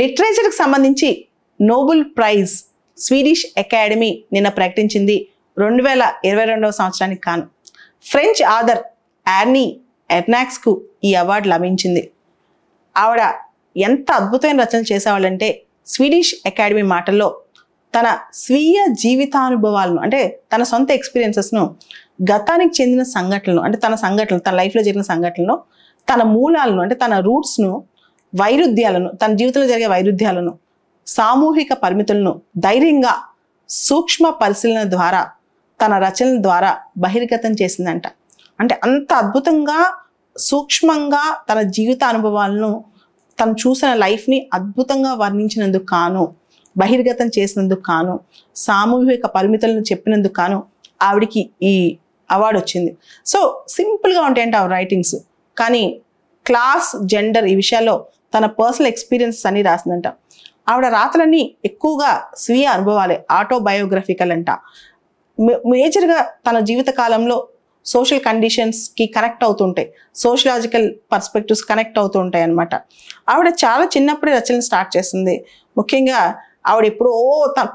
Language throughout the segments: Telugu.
లిటరేచర్కి సంబంధించి నోబుల్ ప్రైజ్ స్వీడిష్ అకాడమీ నిన్న ప్రకటించింది రెండు వేల ఇరవై రెండవ సంవత్సరానికి కాను ఫ్రెంచ్ ఆదర్ యార్నీ ఎర్నాక్స్కు ఈ అవార్డు లభించింది ఆవిడ ఎంత అద్భుతమైన రచనలు చేసేవాళ్ళంటే స్వీడిష్ అకాడమీ మాటల్లో తన స్వీయ జీవితానుభవాలను అంటే తన సొంత ఎక్స్పీరియన్సెస్ను గతానికి చెందిన సంఘటనలు అంటే తన సంఘటనలు తన లైఫ్లో జరిగిన సంఘటనలు తన మూలాలను అంటే తన రూట్స్ను వైరుధ్యాలను తన జీవితంలో జరిగే వైరుధ్యాలను సామూహిక పరిమితులను ధైర్యంగా సూక్ష్మ పరిశీలన ద్వారా తన రచనల ద్వారా బహిర్గతం చేసిందంట అంటే అంత అద్భుతంగా సూక్ష్మంగా తన జీవిత అనుభవాలను తను చూసిన లైఫ్ని అద్భుతంగా వర్ణించినందుకు కాను బహిర్గతం చేసినందుకు కాను సామూహిక పరిమితులను చెప్పినందుకు కాను ఆవిడికి ఈ అవార్డు వచ్చింది సో సింపుల్గా ఉంటాయంటే ఆ రైటింగ్స్ కానీ క్లాస్ జెండర్ ఈ విషయాల్లో తన పర్సనల్ ఎక్స్పీరియన్సెస్ అన్ని రాసిందంట ఆవిడ రాతలన్నీ ఎక్కువగా స్వీయ అనుభవాలే ఆటోబయోగ్రఫికల్ అంట మేజర్గా తన జీవిత కాలంలో సోషల్ కండిషన్స్కి కనెక్ట్ అవుతుంటాయి సోషలాజికల్ పర్స్పెక్టివ్స్ కనెక్ట్ అవుతుంటాయి అనమాట ఆవిడ చాలా చిన్నప్పుడే రచనలు స్టార్ట్ చేస్తుంది ముఖ్యంగా ఆవిడ ఎప్పుడో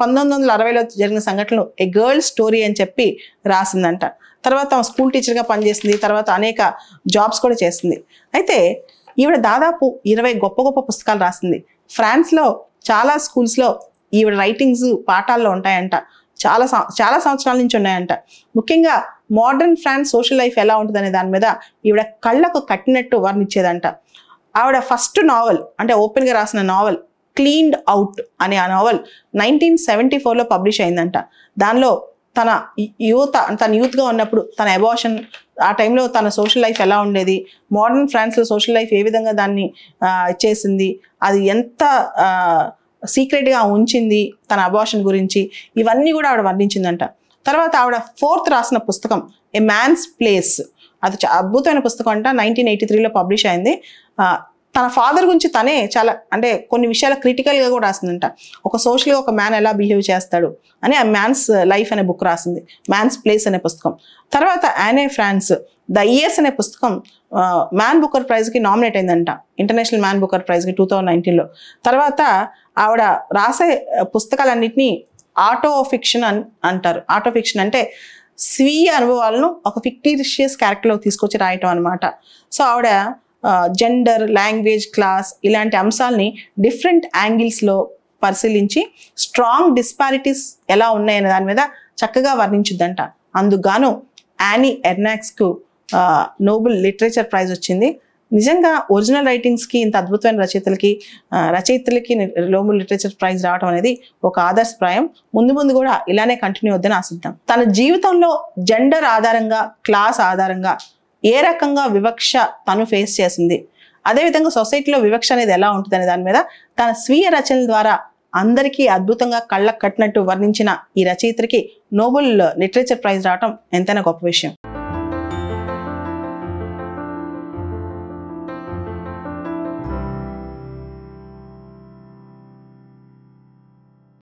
పంతొమ్మిది వందల అరవైలో జరిగిన సంఘటనలు ఏ గర్ల్ స్టోరీ అని చెప్పి రాసిందంట తర్వాత స్కూల్ టీచర్గా పనిచేసింది తర్వాత అనేక జాబ్స్ కూడా చేసింది అయితే ఈవిడ దాదాపు ఇరవై గొప్ప గొప్ప పుస్తకాలు రాసింది ఫ్రాన్స్లో చాలా స్కూల్స్లో ఈవిడ రైటింగ్స్ పాఠాల్లో ఉంటాయంట చాలా చాలా సంవత్సరాల నుంచి ఉన్నాయంట ముఖ్యంగా మోడర్న్ ఫ్రాన్స్ సోషల్ లైఫ్ ఎలా ఉంటుందనే దాని మీద ఈవిడ కళ్ళకు కట్టినట్టు వర్ణించేదంట ఆవిడ ఫస్ట్ నావెల్ అంటే ఓపెన్గా రాసిన నావెల్ క్లీన్డ్ అవుట్ అనే ఆ నావెల్ నైన్టీన్ సెవెంటీ ఫోర్లో పబ్లిష్ అయిందంట దానిలో తన యూత్ తన యూత్గా ఉన్నప్పుడు తన అబోషన్ ఆ టైంలో తన సోషల్ లైఫ్ ఎలా ఉండేది మోడర్న్ ఫ్రాన్స్లో సోషల్ లైఫ్ ఏ విధంగా దాన్ని ఇచ్చేసింది అది ఎంత సీక్రెట్గా ఉంచింది తన అబోషన్ గురించి ఇవన్నీ కూడా ఆవిడ వర్ణించిందంట తర్వాత ఆవిడ ఫోర్త్ రాసిన పుస్తకం ఏ మ్యాన్స్ ప్లేస్ అది అద్భుతమైన పుస్తకం అంట నైన్టీన్ ఎయిటీ త్రీలో పబ్లిష్ అయింది తన ఫాదర్ గురించి తనే చాలా అంటే కొన్ని విషయాలు క్రిటికల్గా కూడా రాసిందంట ఒక సోషల్గా ఒక మ్యాన్ ఎలా బిహేవ్ చేస్తాడు అని ఆ మ్యాన్స్ లైఫ్ అనే బుక్ రాసింది మ్యాన్స్ ప్లేస్ అనే పుస్తకం తర్వాత యానే ఫ్రాన్స్ ద ఇయర్స్ అనే పుస్తకం మ్యాన్ బుకర్ ప్రైజ్కి నామినేట్ అయిందంట ఇంటర్నేషనల్ మ్యాన్ బుకర్ ప్రైజ్కి టూ థౌజండ్ నైన్టీన్లో తర్వాత ఆవిడ రాసే పుస్తకాలన్నింటినీ ఆటో ఫిక్షన్ అన్ అంటారు ఆటో ఫిక్షన్ అంటే స్వీయ అనుభవాలను ఒక ఫిక్టీషియస్ క్యారెక్టర్లో తీసుకొచ్చి రాయటం అనమాట సో ఆవిడ జెండర్ లాంగ్వేజ్ క్లాస్ ఇలాంటి అంశాలని డిఫరెంట్ యాంగిల్స్లో పరిశీలించి స్ట్రాంగ్ డిస్పారిటీస్ ఎలా ఉన్నాయనే దాని మీద చక్కగా వర్ణించుద్దంట అందుగాను యానీ ఎర్నాక్స్కు నోబెల్ లిటరేచర్ ప్రైజ్ వచ్చింది నిజంగా ఒరిజినల్ రైటింగ్స్కి ఇంత అద్భుతమైన రచయితలకి రచయితలకి నోబెల్ లిటరేచర్ ప్రైజ్ రావడం అనేది ఒక ఆదర్శప్రాయం ముందు ముందు కూడా ఇలానే కంటిన్యూ వద్దని ఆశిద్దాం తన జీవితంలో జెండర్ ఆధారంగా క్లాస్ ఆధారంగా ఏ రకంగా వివక్ష తను ఫేస్ చేసింది అదేవిధంగా సొసైటీలో వివక్ష అనేది ఎలా ఉంటుందనే దాని మీద తన స్వీయ రచనల ద్వారా అందరికీ అద్భుతంగా కళ్ళకు కట్టినట్టు వర్ణించిన ఈ రచయిత్రికి నోబెల్ లిటరేచర్ ప్రైజ్ రావటం ఎంతైనా గొప్ప విషయం